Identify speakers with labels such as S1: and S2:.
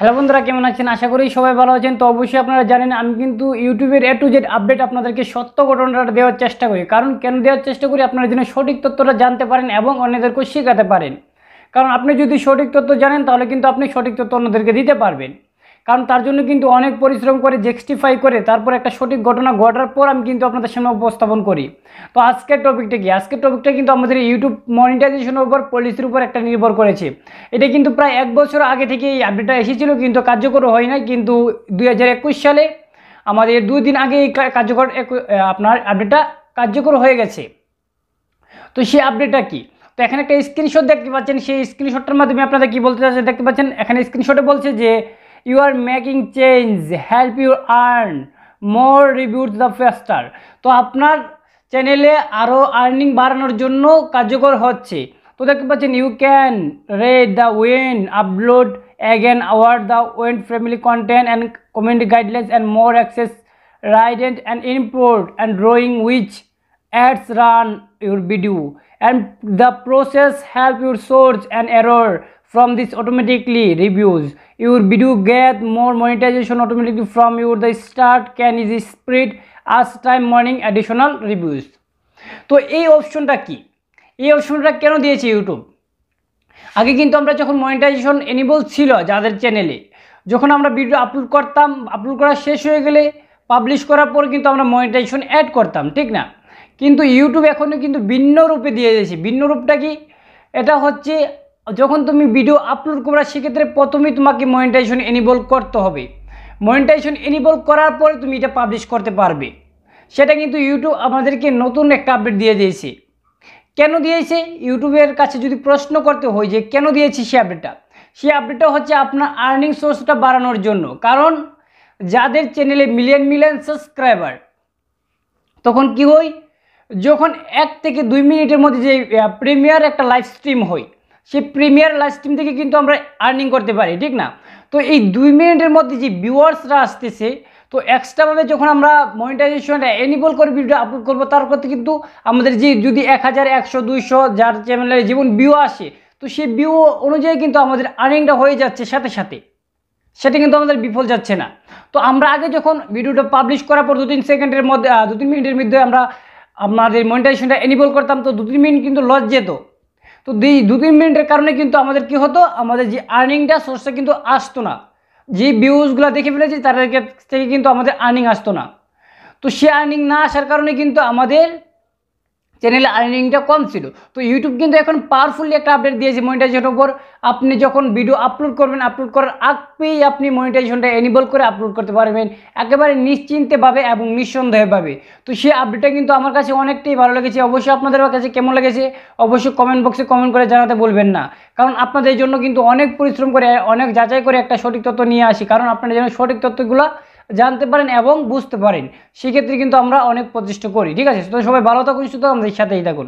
S1: hello বন্ধুরা কেমন আছেন আশা করি সবাই ভালো আছেন তো অবশ্যই আপনারা জানেন আমি কিন্তু ইউটিউবের এ টু জেড আপডেট আপনাদেরকে সত্য ঘটনাটা দেওয়ার চেষ্টা করি কারণ কেন দেওয়ার চেষ্টা করি আপনারা যেন সঠিক তথ্যটা জানতে পারেন এবং অন্যদেরকেও শেখাতে পারেন কারণ আপনি যদি সঠিক তথ্য জানেন তাহলে কিন্তু আপনি সঠিক তথ্য অন্যদেরকে দিতে পারবেন কারণ তার জন্য কিন্তু অনেক পরিশ্রম করে জেক্সটিফাই করে তারপর একটা সঠিক ঘটনা ঘটার পর আমি কিন্তু আপনাদের সামনে উপস্থাপন করি তো আজকের টপিকটা কি আজকের টপিকটা কিন্তু আমাদের ইউটিউব মনিটাইজেশনের উপর পলিসির উপর একটা নির্ভর করেছে এটা কিন্তু প্রায় এক বছর আগে থেকে এই আপডেটটা এসেছিল কিন্তু কার্যকর হয় নাই কিন্তু দুই সালে আমাদের দুই দিন আগে এই কার্যকর আপনার আপডেটটা কার্যকর হয়ে গেছে তো সেই আপডেটটা কি তো এখানে একটা স্ক্রিনশট দেখতে পাচ্ছেন সেই স্ক্রিনশটটার মাধ্যমে আপনারা কি বলতে চাচ্ছেন দেখতে পাচ্ছেন এখানে স্ক্রিনশটে বলছে যে you are making change help you earn more reviews the faster তো আপনার চ্যানেলে আরও আর্নিং বাড়ানোর জন্য কার্যকর হচ্ছে তো দেখতে পাচ্ছেন you can read the when upload again award the when family content and comment guidelines and more access রাইডেন্ট and import and drawing which ads run your video and the process help your source and error from this automatically reviews your video get more monetization automatically from your the start can easy spread as time morning additional reviews তো এই অপশনটা কি এই অপশনটা কেন দিয়েছে YouTube আগে কিন্তু আমরা যখন মনিটাইজেশন এনেবল ছিল যাদের চ্যানেলে যখন আমরা ভিডিও আপলোড করতাম আপলোড করা শেষ হয়ে গেলে পাবলিশ করার পর কিন্তু আমরা মনিটাইজেশন অ্যাড করতাম ঠিক না কিন্তু ইউটিউব এখনও কিন্তু ভিন্ন রূপে দিয়ে দিয়েছে ভিন্ন রূপটা কি এটা হচ্ছে যখন তুমি ভিডিও আপলোড করবা সেক্ষেত্রে প্রথমেই তোমাকে মনিটাইজেশন এনেবল করতে হবে মনিটাইজেশন এনেবল করার পরে তুমি এটা পাবলিশ করতে পারবে সেটা কিন্তু ইউটিউব আমাদেরকে নতুন একটা আপডেট দিয়ে দিয়েছে কেন দিয়েছে ইউটিউবের কাছে যদি প্রশ্ন করতে হয় যে কেন দিয়েছি সেই আপডেটটা সেই আপডেটটা হচ্ছে আপনার আর্নিং সোর্সটা বাড়ানোর জন্য কারণ যাদের চ্যানেলে মিলিয়ন মিলিয়ন সাবস্ক্রাইবার তখন কি হয় যখন এক থেকে দুই মিনিটের মধ্যে যে প্রিমিয়ার একটা লাইভ স্ট্রিম হয় সেই প্রিমিয়ার লাইভ স্ট্রিম থেকে কিন্তু আমরা আর্নিং করতে পারি ঠিক না তো এই দুই মিনিটের মধ্যে যে ভিউয়ার্সরা আসতেছে তো এক্সট্রাভাবে যখন আমরা মনিটাইজেশনটা এনেবল করে ভিডিও আপলোড করবো তার করতে কিন্তু আমাদের যে যদি এক হাজার একশো দুইশো যার চ্যানেলের যেমন ভিউ আসে তো সেই ভিউ অনুযায়ী কিন্তু আমাদের আর্নিংটা হয়ে যাচ্ছে সাথে সাথে সেটা কিন্তু আমাদের বিফল যাচ্ছে না তো আমরা আগে যখন ভিডিওটা পাবলিশ করার পর দু তিন সেকেন্ডের মধ্যে দু তিন মিনিটের মধ্যে আমরা আমাদের মনিটাইজেশনটা এনেবল করতাম তো দু তিন মিনিট কিন্তু লজ যেত তো দু তিন মিনিটের কারণে কিন্তু আমাদের কি হতো আমাদের যে আর্নিংটা সোর্সটা কিন্তু আসতো না যে ভিউজগুলো দেখে ফেলেছি তাদের থেকে কিন্তু আমাদের আর্নিং আসতো না তো সে আর্নিং না আসার কারণে কিন্তু আমাদের চ্যানেলে আর্নিংটা কম ছিল তো ইউটিউব কিন্তু এখন পাওয়ারফুলি একটা আপডেট দিয়েছে মনিটাইজেশনের উপর আপনি যখন ভিডিও আপলোড করবেন আপলোড করার আগ পেয়েই আপনি মনিটাইজেশনটা এনেবল করে আপলোড করতে পারবেন একেবারে পাবে এবং নিঃসন্দেহভাবে তো সেই আপডেটটা কিন্তু আমার কাছে অনেকটাই ভালো লেগেছে অবশ্যই আপনাদের কাছে কেমন লেগেছে অবশ্যই কমেন্ট বক্সে কমেন্ট করে জানাতে বলবেন না কারণ আপনাদের জন্য কিন্তু অনেক পরিশ্রম করে অনেক যাচাই করে একটা সঠিক তথ্য নিয়ে আসি কারণ আপনারা যেন সঠিক তথ্যগুলো জানতে পারেন এবং বুঝতে পারেন সেক্ষেত্রে কিন্তু আমরা অনেক প্রচেষ্টা করি ঠিক আছে তো সবাই ভালো থাকুন সুতরাং আমাদের সাথেই থাকুন